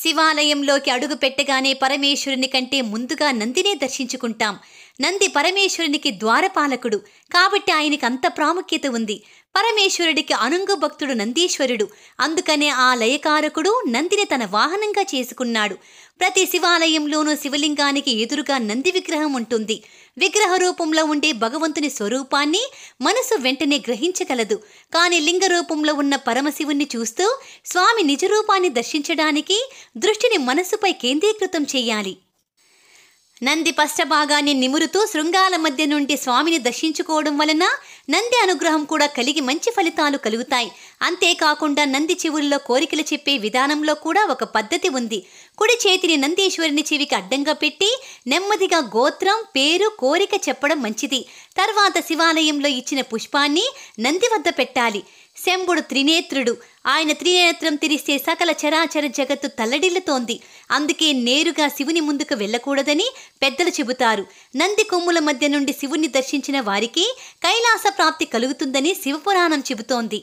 శివాలయంలోకి అడుగు పెట్టగానే పరమేశ్వరుని కంటే ముందుగా నందినే దర్శించుకుంటాం నంది పరమేశ్వరునికి ద్వారపాలకుడు కాబట్టి ఆయనకి అంత ప్రాముఖ్యత ఉంది పరమేశ్వరుడికి అనుంగు భక్తుడు నందీశ్వరుడు అందుకనే ఆ లయకారకుడు నందిని తన వాహనంగా చేసుకున్నాడు ప్రతి శివాలయంలోనూ శివలింగానికి ఎదురుగా నంది విగ్రహం ఉంటుంది విగ్రహ రూపంలో ఉండే భగవంతుని స్వరూపాన్ని మనసు వెంటనే గ్రహించగలదు కానీ లింగ రూపంలో ఉన్న పరమశివుణ్ణి చూస్తూ స్వామి నిజరూపాన్ని దర్శించడానికి దృష్టిని మనసుపై కేంద్రీకృతం చేయాలి నంది పశ్చభాగాన్ని నిమురుతూ శృంగాల మధ్య నుండి స్వామిని దర్శించుకోవడం వలన నంది అనుగ్రహం కూడా కలిగి మంచి ఫలితాలు కలుగుతాయి అంతేకాకుండా నంది చెవుల్లో కోరికలు చెప్పే విధానంలో కూడా ఒక పద్ధతి ఉంది కుడి చేతిని నందీశ్వరుని చెవికి అడ్డంగా పెట్టి నెమ్మదిగా గోత్రం పేరు కోరిక చెప్పడం మంచిది తర్వాత శివాలయంలో ఇచ్చిన పుష్పాన్ని నంది వద్ద పెట్టాలి శంభుడు త్రినేత్రుడు ఆయన త్రినేత్రం తెరిస్తే సకల చరాచర జగత్తు తల్లడిల్లుతోంది అందుకే నేరుగా శివుని ముందుకు వెళ్ళకూడదని పెద్దలు చెబుతారు నంది కొమ్ముల మధ్య నుండి శివుని దర్శించిన వారికి కైలాస ప్రాప్తి కలుగుతుందని శివపురాణం చెబుతోంది